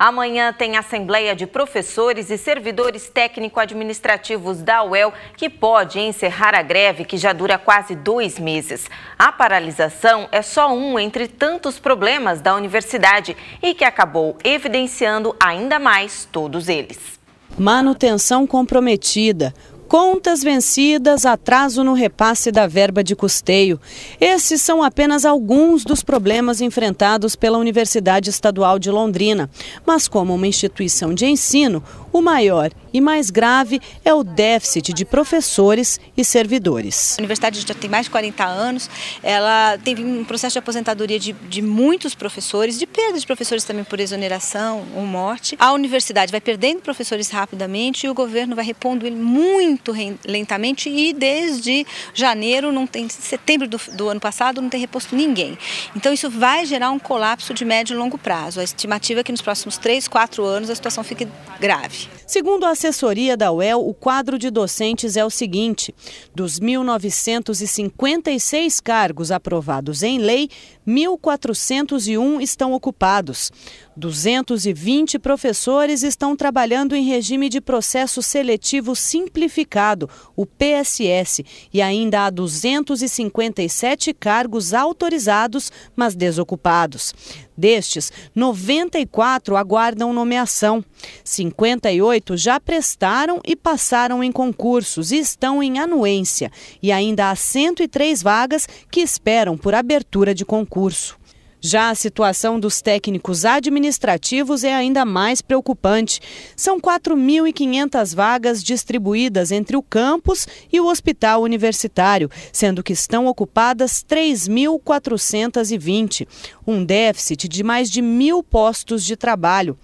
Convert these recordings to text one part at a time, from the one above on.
Amanhã tem assembleia de professores e servidores técnico-administrativos da UEL que pode encerrar a greve que já dura quase dois meses. A paralisação é só um entre tantos problemas da universidade e que acabou evidenciando ainda mais todos eles. Manutenção comprometida, Contas vencidas, atraso no repasse da verba de custeio. Esses são apenas alguns dos problemas enfrentados pela Universidade Estadual de Londrina. Mas, como uma instituição de ensino, o maior e mais grave é o déficit de professores e servidores. A universidade já tem mais de 40 anos, ela teve um processo de aposentadoria de, de muitos professores, de perda de professores também por exoneração ou morte. A universidade vai perdendo professores rapidamente e o governo vai repondo ele muito muito lentamente e desde janeiro, não tem, setembro do, do ano passado, não tem reposto ninguém. Então isso vai gerar um colapso de médio e longo prazo. A estimativa é que nos próximos 3, 4 anos a situação fique grave. Segundo a assessoria da UEL, o quadro de docentes é o seguinte: dos 1.956 cargos aprovados em lei, 1.401 estão ocupados. 220 professores estão trabalhando em regime de processo seletivo simplificado indicado, o PSS, e ainda há 257 cargos autorizados, mas desocupados. Destes, 94 aguardam nomeação. 58 já prestaram e passaram em concursos e estão em anuência. E ainda há 103 vagas que esperam por abertura de concurso. Já a situação dos técnicos administrativos é ainda mais preocupante. São 4.500 vagas distribuídas entre o campus e o hospital universitário, sendo que estão ocupadas 3.420, um déficit de mais de mil postos de trabalho.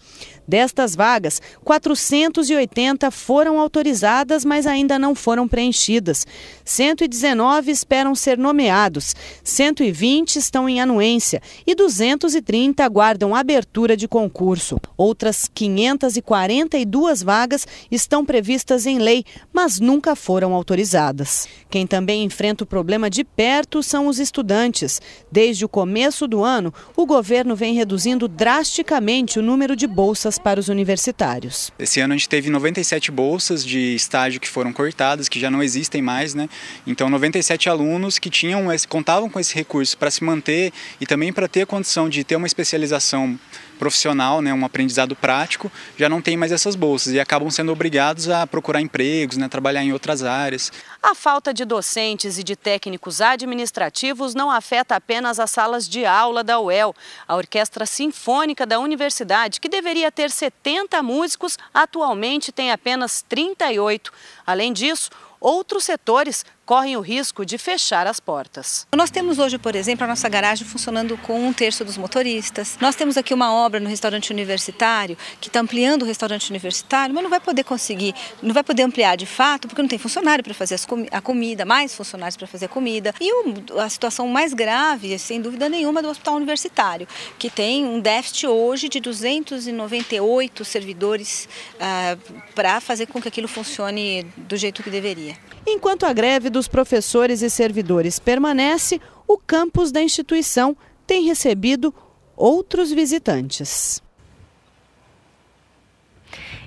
Destas vagas, 480 foram autorizadas, mas ainda não foram preenchidas. 119 esperam ser nomeados, 120 estão em anuência e 230 aguardam abertura de concurso. Outras 542 vagas estão previstas em lei, mas nunca foram autorizadas. Quem também enfrenta o problema de perto são os estudantes. Desde o começo do ano, o governo vem reduzindo drasticamente o número de bolsas bolsas para os universitários. Esse ano a gente teve 97 bolsas de estágio que foram cortadas, que já não existem mais, né? Então 97 alunos que tinham esse, contavam com esse recurso para se manter e também para ter a condição de ter uma especialização profissional, né, um aprendizado prático, já não tem mais essas bolsas e acabam sendo obrigados a procurar empregos, né, trabalhar em outras áreas. A falta de docentes e de técnicos administrativos não afeta apenas as salas de aula da UEL. A Orquestra Sinfônica da Universidade, que deveria ter ter 70 músicos, atualmente tem apenas 38. Além disso, outros setores correm o risco de fechar as portas. Nós temos hoje, por exemplo, a nossa garagem funcionando com um terço dos motoristas. Nós temos aqui uma obra no restaurante universitário, que está ampliando o restaurante universitário, mas não vai poder conseguir, não vai poder ampliar de fato, porque não tem funcionário para fazer comi a comida, mais funcionários para fazer a comida. E o, a situação mais grave, sem dúvida nenhuma, é do hospital universitário, que tem um déficit hoje de 298 servidores ah, para fazer com que aquilo funcione do jeito que deveria. Enquanto a greve dos professores e servidores permanece, o campus da instituição tem recebido outros visitantes.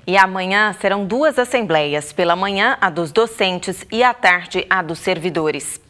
E amanhã serão duas assembleias, pela manhã a dos docentes e à tarde a dos servidores.